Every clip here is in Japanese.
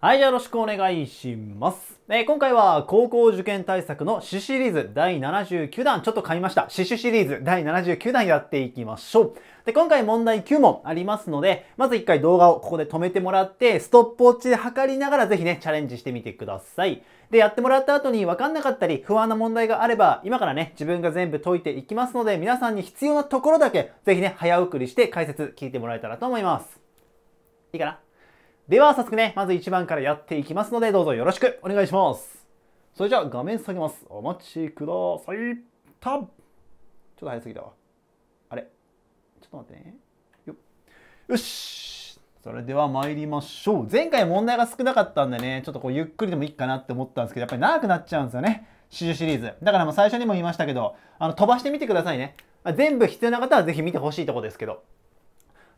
はい、よろしくお願いします。えー、今回は高校受験対策の詩シリーズ第79弾、ちょっと買いました。詩シリーズ第79弾やっていきましょう。で、今回問題9問ありますので、まず1回動画をここで止めてもらって、ストップウォッチで測りながらぜひね、チャレンジしてみてください。で、やってもらった後に分かんなかったり、不安な問題があれば、今からね、自分が全部解いていきますので、皆さんに必要なところだけ、ぜひね、早送りして解説聞いてもらえたらと思います。いいかなでは早速ね、まず1番からやっていきますので、どうぞよろしくお願いします。それじゃあ画面下げます。お待ちください。たちょっと早すぎたわ。あれちょっと待ってね。よよしそれでは参りましょう。前回問題が少なかったんでね、ちょっとこうゆっくりでもいいかなって思ったんですけど、やっぱり長くなっちゃうんですよね。シュシリーズ。だからもう最初にも言いましたけど、あの飛ばしてみてくださいね。全部必要な方はぜひ見てほしいとこですけど。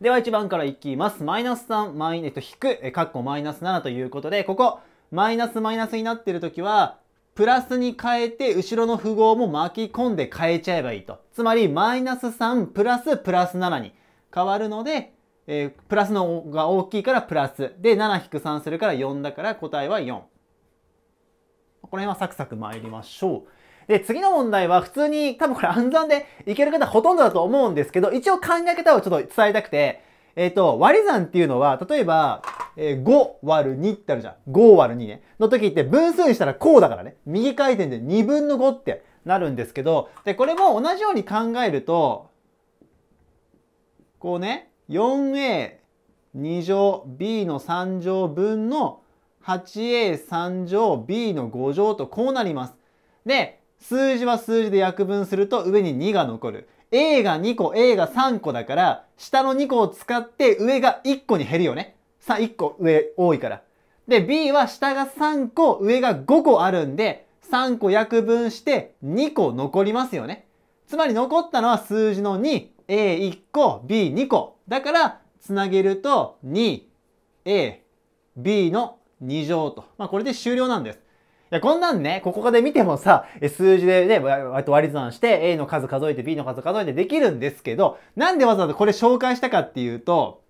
では1番からいきます。マイナス3、マイえっと、引く、え、カッコマイナス7ということで、ここ、マイナスマイナスになっている時は、プラスに変えて、後ろの符号も巻き込んで変えちゃえばいいと。つまり、マイナス3プラスプラス7に変わるので、えー、プラスのが大きいからプラス。で、7引く3するから4だから答えは4。この辺はサクサク参りましょう。で、次の問題は普通に多分これ暗算でいける方ほとんどだと思うんですけど、一応考え方をちょっと伝えたくて、えっ、ー、と、割り算っていうのは、例えば、えー、5割る2ってあるじゃん。5割る2ね。の時って分数にしたらこうだからね。右回転で2分の5ってなるんですけど、で、これも同じように考えると、こうね、4a 2乗 b の3乗分の 8a3 乗 b の5乗とこうなります。で、数字は数字で約分すると上に2が残る。A が2個、A が3個だから、下の2個を使って上が1個に減るよね。さ、1個上多いから。で、B は下が3個、上が5個あるんで、3個約分して2個残りますよね。つまり残ったのは数字の2、A1 個、B2 個。だから、つなげると 2A、B の2乗と。まあ、これで終了なんです。や、こんなんね、ここで見てもさ、数字でね、割り算して、A の数数えて、B の数数えてできるんですけど、なんでわざわざこれ紹介したかっていうと、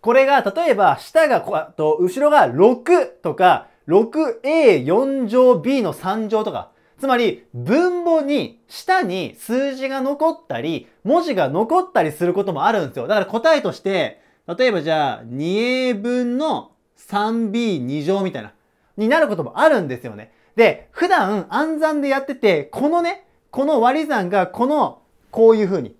これが、例えば、下がこ、と、後ろが6とか、6A4 乗 B の3乗とか、つまり分母に下に数字が残ったり文字が残ったりすることもあるんですよ。だから答えとして例えばじゃあ 2A 分の 3B2 乗みたいなになることもあるんですよね。で、普段暗算でやってて、このね、この割り算がこの、こういう風に、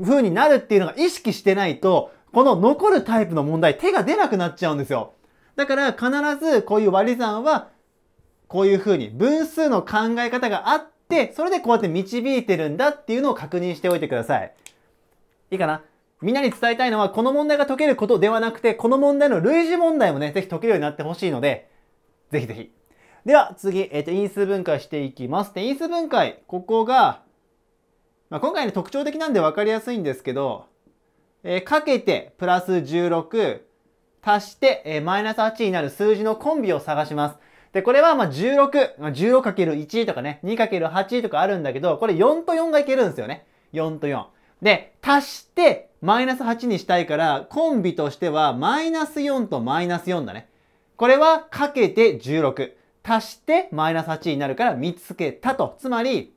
風になるっていうのが意識してないと、この残るタイプの問題手が出なくなっちゃうんですよ。だから必ずこういう割り算は、こういう風に分数の考え方があって、それでこうやって導いてるんだっていうのを確認しておいてください。いいかなみんなに伝えたいのは、この問題が解けることではなくて、この問題の類似問題もね、ぜひ解けるようになってほしいので、ぜひぜひ。では次、えっ、ー、と、因数分解していきます。で、因数分解、ここが、まあ、今回ね、特徴的なんで分かりやすいんですけど、えー、かけてプラス16足して、えー、マイナス8になる数字のコンビを探します。で、これはまあ16、まあ、16×1 とかね、2×8 とかあるんだけど、これ4と4がいけるんですよね。4と4。で、足してマイナス8にしたいから、コンビとしてはマイナス4とマイナス4だね。これはかけて16。足してマイナス8になるから見つけたと。つまり、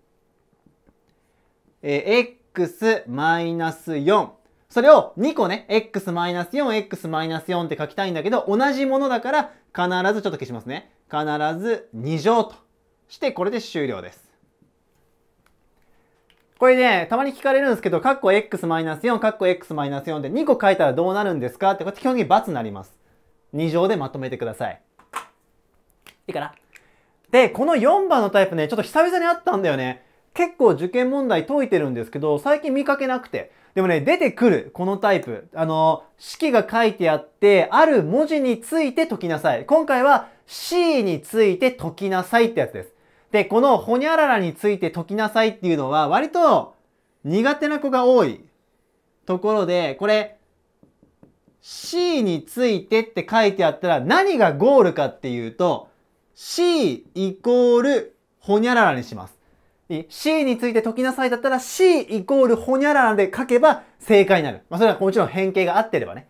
えー、x マイナス4。それを2個ね、x マイナス4、x マイナス4って書きたいんだけど、同じものだから必ずちょっと消しますね。必ず2乗として、これで終了です。これね、たまに聞かれるんですけど、カッコ x マイナス4、カッコ x マイナス4で2個書いたらどうなるんですかって、こて基本的に×になります。2乗でまとめてください。いいかなで、この4番のタイプね、ちょっと久々にあったんだよね。結構受験問題解いてるんですけど、最近見かけなくて。でもね、出てくる、このタイプ。あの、式が書いてあって、ある文字について解きなさい。今回は C について解きなさいってやつです。で、このほにゃららについて解きなさいっていうのは、割と苦手な子が多いところで、これ、C についてって書いてあったら何がゴールかっていうと C イコールほにゃららにします。C について解きなさいだったら C イコールほにゃららで書けば正解になる。まあ、それはもちろん変形が合ってればね。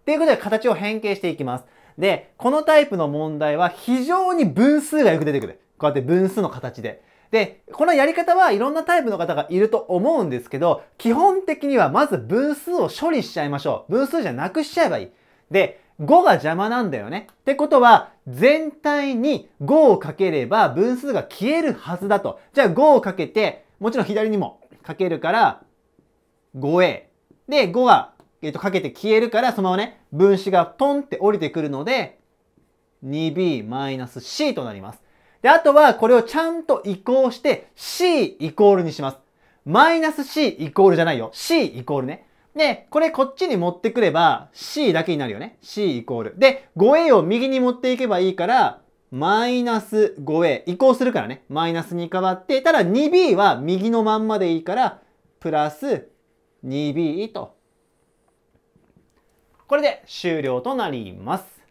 っていうことで形を変形していきます。で、このタイプの問題は非常に分数がよく出てくる。こうやって分数の形で。で、このやり方はいろんなタイプの方がいると思うんですけど、基本的にはまず分数を処理しちゃいましょう。分数じゃなくしちゃえばいい。で、5が邪魔なんだよね。ってことは、全体に5をかければ分数が消えるはずだと。じゃあ5をかけて、もちろん左にもかけるから、5A。で、5が、えっとかけて消えるから、そのままね、分子がポンって降りてくるので、2b-c となります。で、あとはこれをちゃんと移行して C イコールにします。マイナス C イコールじゃないよ。C イコールね。で、これこっちに持ってくれば C だけになるよね。C イコール。で、5A を右に持っていけばいいから、マイナス 5A 移行するからね。マイナスに変わって、ただ 2B は右のまんまでいいから、プラス 2B と。これで終了となります。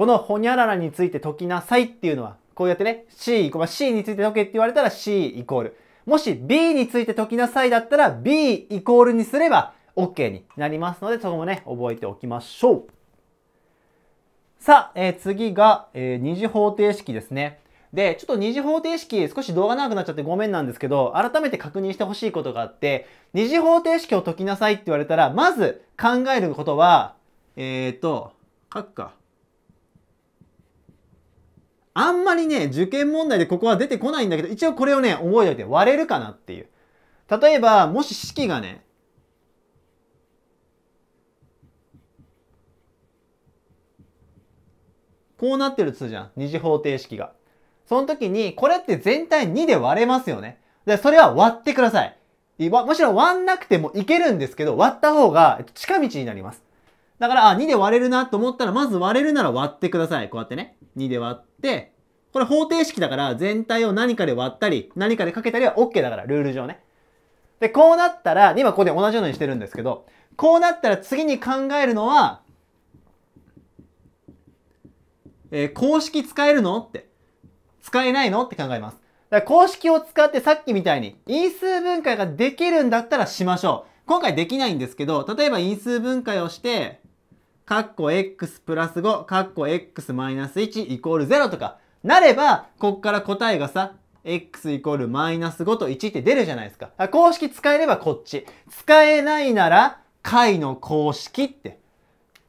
このほにゃららについて解きなさいっていうのは、こうやってね、C イコ C について解けって言われたら C イコール。もし B について解きなさいだったら B イコールにすれば OK になりますので、そこもね、覚えておきましょう。さあ、えー、次が、えー、二次方程式ですね。で、ちょっと二次方程式少し動画長くなっちゃってごめんなんですけど、改めて確認してほしいことがあって、二次方程式を解きなさいって言われたら、まず考えることは、えっ、ー、と、書くか。あんまりね、受験問題でここは出てこないんだけど、一応これをね、覚えておいて割れるかなっていう。例えば、もし式がね、こうなってるとじゃん。二次方程式が。その時に、これって全体2で割れますよね。で、それは割ってください。もちろん割んなくてもいけるんですけど、割った方が近道になります。だから、あ、2で割れるなと思ったら、まず割れるなら割ってください。こうやってね。2で割って。で、これ方程式だから全体を何かで割ったり、何かでかけたりは OK だから、ルール上ね。で、こうなったら、今ここで同じようにしてるんですけど、こうなったら次に考えるのは、えー、公式使えるのって。使えないのって考えます。だから公式を使ってさっきみたいに因数分解ができるんだったらしましょう。今回できないんですけど、例えば因数分解をして、カッコ x プラス5、カッコ x マイナス1イコール0とかなれば、こっから答えがさ、x イコールマイナス5と1って出るじゃないですか。公式使えればこっち。使えないなら、解の公式って。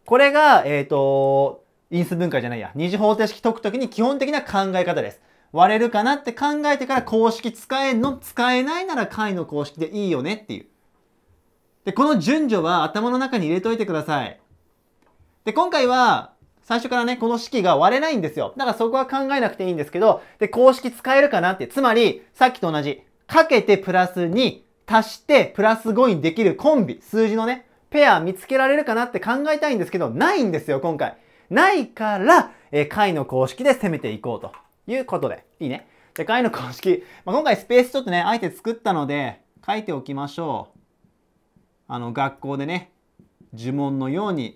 これが、えっ、ー、と、因数分解じゃないや。二次方程式解くときに基本的な考え方です。割れるかなって考えてから公式使えんの使えないなら解の公式でいいよねっていう。で、この順序は頭の中に入れといてください。で、今回は、最初からね、この式が割れないんですよ。だからそこは考えなくていいんですけど、で、公式使えるかなって、つまり、さっきと同じ、かけてプラス2、足してプラス5にできるコンビ、数字のね、ペア見つけられるかなって考えたいんですけど、ないんですよ、今回。ないから、えー、解の公式で攻めていこうということで。いいね。で、ゃ、解の公式。まあ、今回スペースちょっとね、あえて作ったので、書いておきましょう。あの、学校でね、呪文のように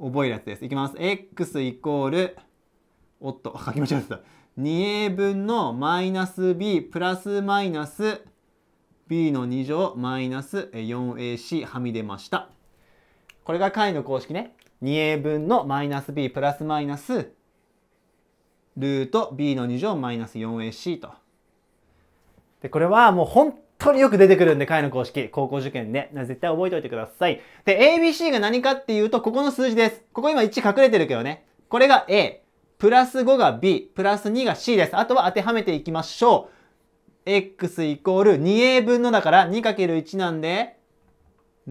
覚えるやつです。いきます。x イコール、おっと、書き間違えてた。2a 分のマイナス b プラスマイナス b の2乗マイナス 4ac はみ出ました。これが解の公式ね。2a 分のマイナス b プラスマイナスルート b の2乗マイナス 4ac と。で、これはもう本当によく出てくるんで、解の公式、高校受験ね、絶対覚えておいてください。で、ABC が何かっていうと、ここの数字です。ここ今1隠れてるけどね。これが A、プラス5が B、プラス2が C です。あとは当てはめていきましょう。x イコール 2a 分のだから 2×1 なんで、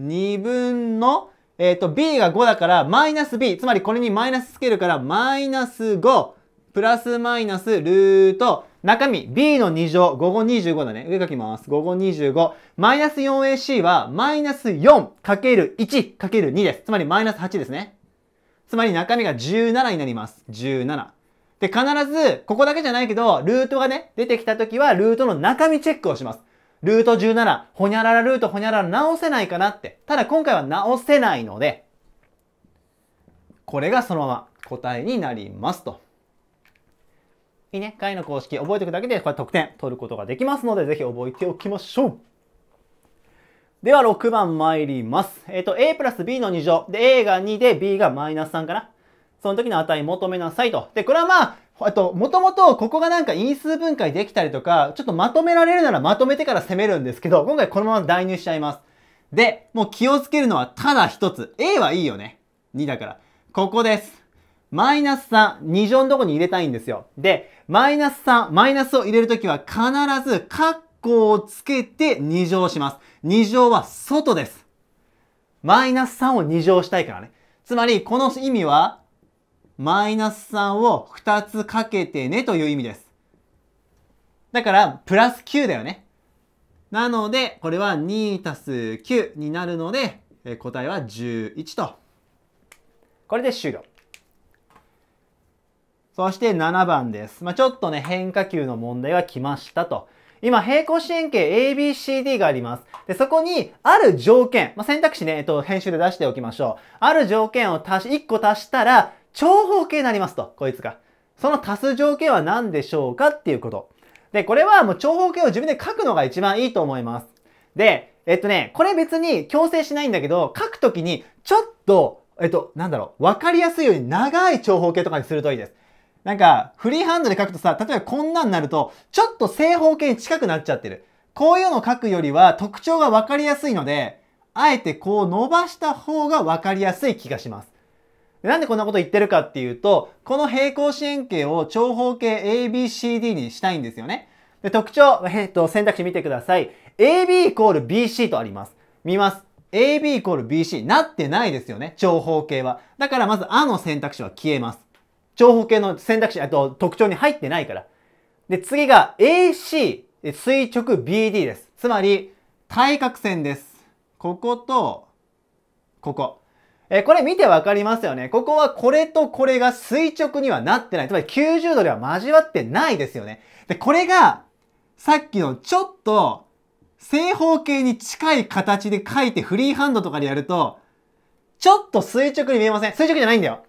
2分の、えっ、ー、と、b が5だから、マイナス b。つまりこれにマイナスつけるから、マイナス5、プラスマイナスルート中身 B の2乗、5後25だね。上書きます。5後25。マイナス 4AC は、マイナス 4×1×2 です。つまりマイナス8ですね。つまり中身が17になります。17。で、必ず、ここだけじゃないけど、ルートがね、出てきた時は、ルートの中身チェックをします。ルート17、ほにゃららルートほにゃらら直せないかなって。ただ今回は直せないので、これがそのまま答えになりますと。にね、解の公式覚えておくだけで、これ得点取ることができますので、ぜひ覚えておきましょう。では、6番参ります。えっ、ー、と、a プラス b の2乗。で、a が2で b がマイナス3かな。その時の値求めなさいと。で、これはまあ、あと、もともとここがなんか因数分解できたりとか、ちょっとまとめられるならまとめてから攻めるんですけど、今回このまま代入しちゃいます。で、もう気をつけるのはただ一つ。A はいいよね。2だから。ここです。マイナス3、2乗のとこに入れたいんですよ。で、マイナス3、マイナスを入れるときは必ずカッコをつけて2乗します。2乗は外です。マイナス3を2乗したいからね。つまり、この意味は、マイナス3を2つかけてねという意味です。だから、プラス9だよね。なので、これは2たす9になるので、答えは11と。これで終了。そして7番です。まあ、ちょっとね、変化球の問題が来ましたと。今、平行四辺形 ABCD があります。で、そこに、ある条件、まあ、選択肢ね、えっと、編集で出しておきましょう。ある条件を足し、1個足したら、長方形になりますと。こいつが。その足す条件は何でしょうかっていうこと。で、これはもう長方形を自分で書くのが一番いいと思います。で、えっとね、これ別に強制しないんだけど、書くときに、ちょっと、えっと、なんだろう、わかりやすいように長い長方形とかにするといいです。なんか、フリーハンドで書くとさ、例えばこんなんなると、ちょっと正方形に近くなっちゃってる。こういうのを書くよりは特徴が分かりやすいので、あえてこう伸ばした方が分かりやすい気がします。なんでこんなこと言ってるかっていうと、この平行四辺形を長方形 ABCD にしたいんですよね。で特徴、えっと、選択肢見てください。AB イコール BC とあります。見ます。AB イコール BC なってないですよね。長方形は。だからまずあの選択肢は消えます。長方形の選択肢、あと特徴に入ってないから。で、次が AC、垂直 BD です。つまり、対角線です。ここと、ここ。えー、これ見てわかりますよね。ここはこれとこれが垂直にはなってない。つまり90度では交わってないですよね。で、これが、さっきのちょっと正方形に近い形で書いてフリーハンドとかでやると、ちょっと垂直に見えません垂直じゃないんだよ。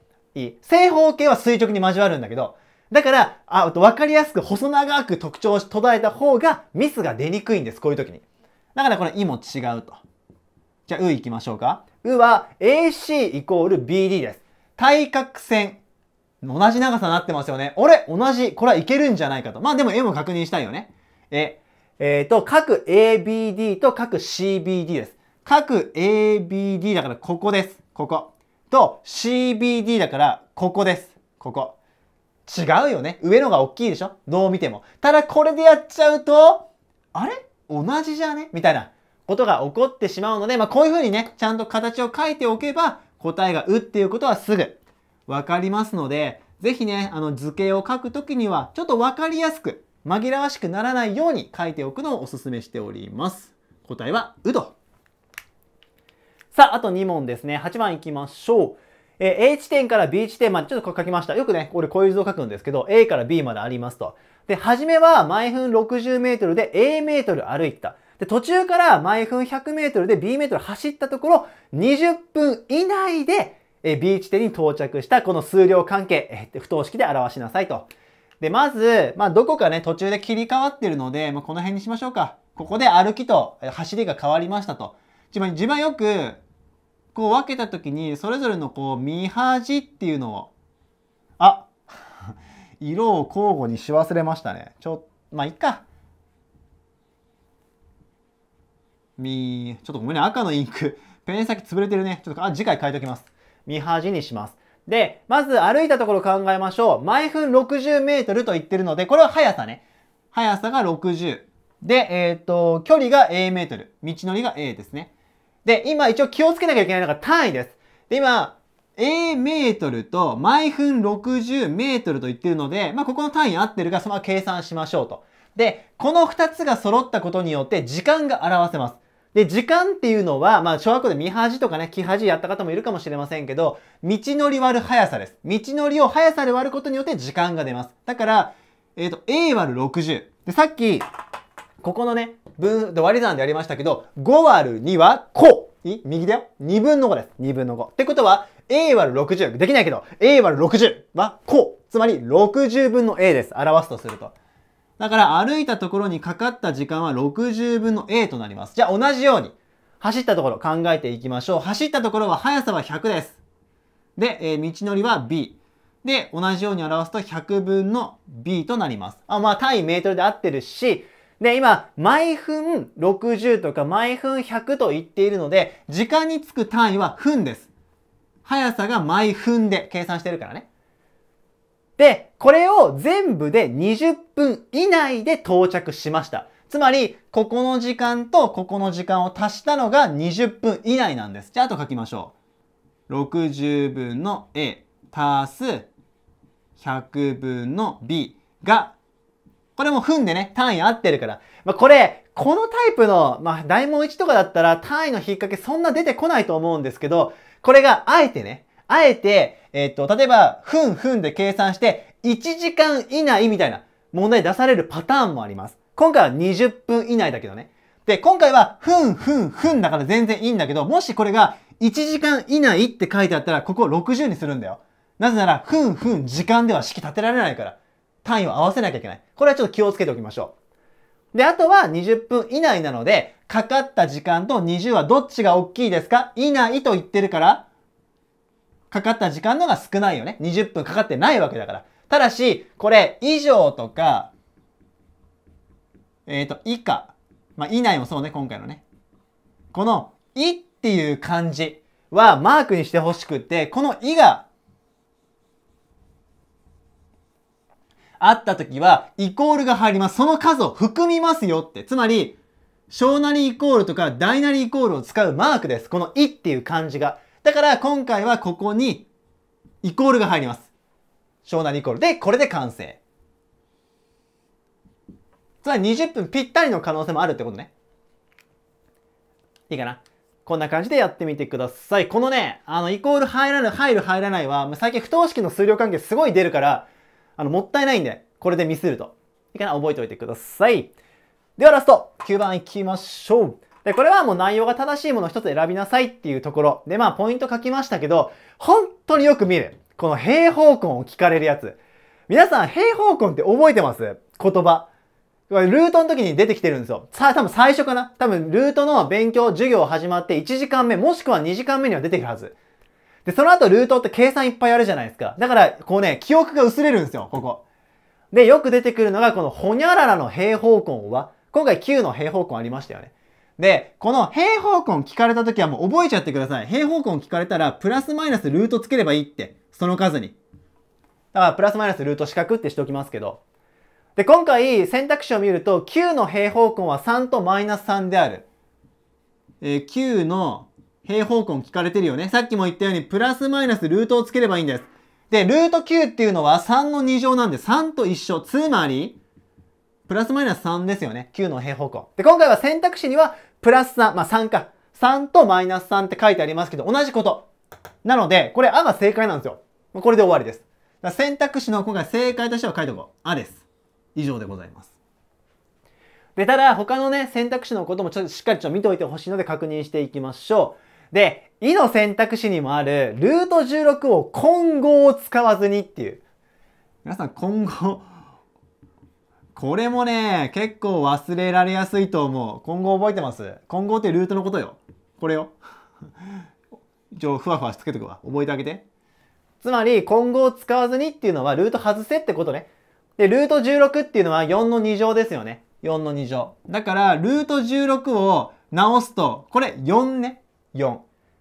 い。正方形は垂直に交わるんだけど、だから、あ、わかりやすく細長く特徴を絶えた方がミスが出にくいんです、こういう時に。だからこれ、いも違うと。じゃあ、ういきましょうか。うは AC イコール BD です。対角線。同じ長さになってますよね。俺、同じ。これはいけるんじゃないかと。まあでも M も確認したいよね。え、えっ、ー、と、各 ABD と各 CBD です。各 ABD だからここです。ここ。と CBD だから、ここです。ここ。違うよね。上のが大きいでしょどう見ても。ただこれでやっちゃうと、あれ同じじゃねみたいなことが起こってしまうので、まあ、こういうふうにね、ちゃんと形を書いておけば、答えがうっていうことはすぐわかりますので、ぜひね、あの図形を書くときには、ちょっとわかりやすく、紛らわしくならないように書いておくのをお勧めしております。答えは、うど。さあ、あと2問ですね。8番いきましょう。えー、A 地点から B 地点まで、ちょっと書きました。よくね、俺こういう図を書くんですけど、A から B までありますと。で、初めは毎分60メートルで A メートル歩いた。で、途中から毎分100メートルで B メートル走ったところ、20分以内で、え B 地点に到着したこの数量関係、え不等式で表しなさいと。で、まず、まあ、どこかね、途中で切り替わってるので、まあ、この辺にしましょうか。ここで歩きと走りが変わりましたと。自分一番よく、こう分けた時にそれぞれのこう見じっていうのをあ色を交互にし忘れましたねちょまあいっかみちょっとごめんね赤のインク ペン先潰れてるねちょっとあ次回変えときます見じにしますでまず歩いたところ考えましょう毎分 60m と言ってるのでこれは速さね速さが60でえっ、ー、と距離が A ル道のりが A ですねで、今一応気をつけなきゃいけないのが単位です。で、今、A メートルと毎分60メートルと言ってるので、まあ、ここの単位合ってるが、そのまま計算しましょうと。で、この2つが揃ったことによって時間が表せます。で、時間っていうのは、まあ、小学校で見恥とかね、木恥やった方もいるかもしれませんけど、道のり割る速さです。道のりを速さで割ることによって時間が出ます。だから、えっ、ー、と、A 割る60。で、さっき、ここのね、分、割り算でやりましたけど、5割る2は、こい右だよ。2分の5です。2分の5。ってことは、a 割る60。できないけど、a 割る60は、こつまり、60分の a です。表すとすると。だから、歩いたところにかかった時間は60分の a となります。じゃあ、同じように、走ったところ考えていきましょう。走ったところは速さは100です。で、えー、道のりは b。で、同じように表すと100分の b となります。あまあ、単位メートルで合ってるし、で、今、毎分60とか毎分100と言っているので、時間につく単位は分です。速さが毎分で計算してるからね。で、これを全部で20分以内で到着しました。つまり、ここの時間とここの時間を足したのが20分以内なんです。じゃあ、あと書きましょう。60分の A 足す100分の B がこれも踏でね、単位合ってるから。まあ、これ、このタイプの、まあ、大問1とかだったら単位の引っ掛けそんな出てこないと思うんですけど、これがあえてね、あえて、えっ、と、例えば、ふんふんで計算して、1時間以内みたいな問題出されるパターンもあります。今回は20分以内だけどね。で、今回は、ふんふんふんだから全然いいんだけど、もしこれが1時間以内って書いてあったら、ここ60にするんだよ。なぜなら、ふんふん時間では式立てられないから。単位を合わせなきゃいけない。これはちょっと気をつけておきましょう。で、あとは20分以内なので、かかった時間と20はどっちが大きいですか以内と言ってるから、かかった時間のが少ないよね。20分かかってないわけだから。ただし、これ、以上とか、えっ、ー、と、以下。まあ、以内もそうね、今回のね。この、いっていう漢字はマークにしてほしくって、このいがあった時は、イコールが入ります。その数を含みますよって。つまり、小なりイコールとか大なりイコールを使うマークです。このいっていう漢字が。だから今回はここにイコールが入ります。小なりイコール。で、これで完成。つまり20分ぴったりの可能性もあるってことね。いいかな。こんな感じでやってみてください。このね、あの、イコール入らない、入る入らないは、最近不等式の数量関係すごい出るから、あの、もったいないんで、これでミスると。いいかな覚えておいてください。ではラスト、9番いきましょう。で、これはもう内容が正しいものを一つ選びなさいっていうところ。で、まあ、ポイント書きましたけど、本当によく見る。この平方根を聞かれるやつ。皆さん、平方根って覚えてます言葉。ルートの時に出てきてるんですよ。さあ、多分最初かな多分、ルートの勉強、授業始まって1時間目、もしくは2時間目には出てくるはず。で、その後ルートって計算いっぱいあるじゃないですか。だから、こうね、記憶が薄れるんですよ、ここ。で、よく出てくるのが、このほにゃららの平方根は、今回9の平方根ありましたよね。で、この平方根聞かれた時はもう覚えちゃってください。平方根聞かれたら、プラスマイナスルートつければいいって。その数に。だから、プラスマイナスルート四角ってしておきますけど。で、今回選択肢を見ると、9の平方根は3とマイナス3である。えー、9の平方根聞かれてるよね。さっきも言ったように、プラスマイナスルートをつければいいんです。で、ルート9っていうのは3の2乗なんで、3と一緒。つまり、プラスマイナス3ですよね。9の平方根。で、今回は選択肢には、プラス3、まあ3か。3とマイナス3って書いてありますけど、同じこと。なので、これ、あが正解なんですよ。これで終わりです。選択肢の今回正解としては書いておこう。あです。以上でございます。で、ただ、他のね、選択肢のこともちょっとしっかりちょっと見ておいてほしいので確認していきましょう。で、いの選択肢にもある、ルート16を混合を使わずにっていう。皆さん、混合、これもね、結構忘れられやすいと思う。混合覚えてます混合ってルートのことよ。これよ。一応、ふわふわしつけとくわ。覚えてあげて。つまり、混合を使わずにっていうのは、ルート外せってことね。で、ルート16っていうのは4の2乗ですよね。4の2乗。だから、ルート16を直すと、これ4ね。4。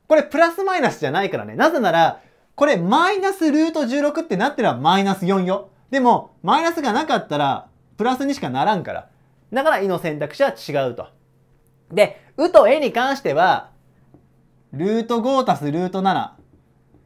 これプラスマイナスじゃないからね。なぜなら、これマイナスルート16ってなってるのはマイナス4よ。でも、マイナスがなかったら、プラスにしかならんから。だから、いの選択肢は違うと。で、うとえに関しては、ルート5たすルート7。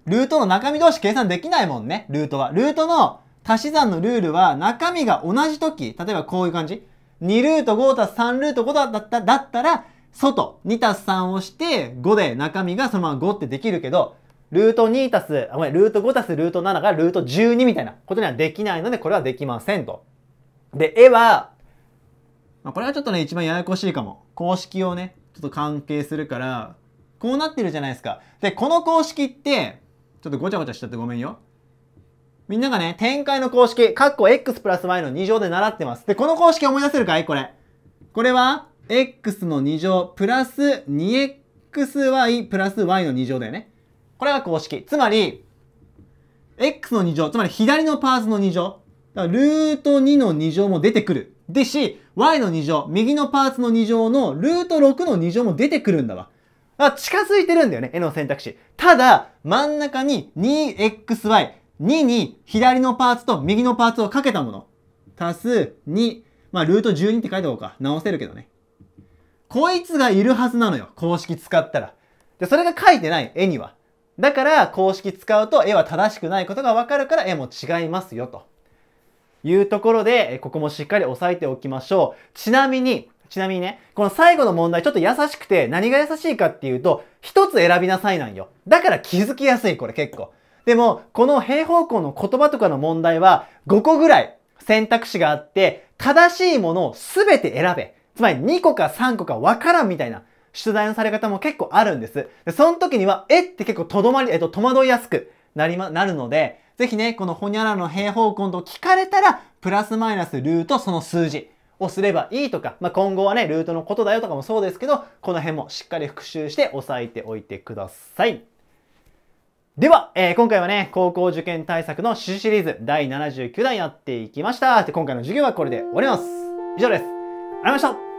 ルートの中身同士計算できないもんね、ルートは。ルートの足し算のルールは中身が同じ時、例えばこういう感じ。2ルート5たす3ルート5だっただったら、外2たす3をして5で中身がそのまま5ってできるけど、ルート2たす、あ、ごめん、ルート5たすルート7がルート12みたいなことにはできないので、これはできませんと。で、絵は、まあ、これはちょっとね、一番ややこしいかも。公式をね、ちょっと関係するから、こうなってるじゃないですか。で、この公式って、ちょっとごちゃごちゃしちゃってごめんよ。みんながね、展開の公式、カッコ x プラス y の2乗で習ってます。で、この公式思い出せるかいこれ。これは、x の2乗プラス 2xy プラス y の2乗だよね。これが公式。つまり、x の2乗、つまり左のパーツの2乗。だからルート2の2乗も出てくる。でし、y の2乗、右のパーツの2乗のルート6の2乗も出てくるんだわ。だ近づいてるんだよね、絵の選択肢。ただ、真ん中に 2xy、2に左のパーツと右のパーツをかけたもの。足す2、まあ、ルート12って書いておこうか。直せるけどね。こいつがいるはずなのよ。公式使ったら。で、それが書いてない、絵には。だから、公式使うと絵は正しくないことがわかるから絵も違いますよ、というところで、ここもしっかり押さえておきましょう。ちなみに、ちなみにね、この最後の問題ちょっと優しくて、何が優しいかっていうと、一つ選びなさいなんよ。だから気づきやすい、これ結構。でも、この平方根の言葉とかの問題は、5個ぐらい選択肢があって、正しいものを全て選べ。つまり2個か3個かわからんみたいな出題のされ方も結構あるんです。で、その時には、えって結構とどまり、えっと、戸惑いやすくなりま、なるので、ぜひね、このほにゃらの平方根と聞かれたら、プラスマイナスルートその数字をすればいいとか、まあ、今後はね、ルートのことだよとかもそうですけど、この辺もしっかり復習して押さえておいてください。では、えー、今回はね、高校受験対策の旨シリーズ第79弾やっていきました。で、今回の授業はこれで終わります。以上です。ありいました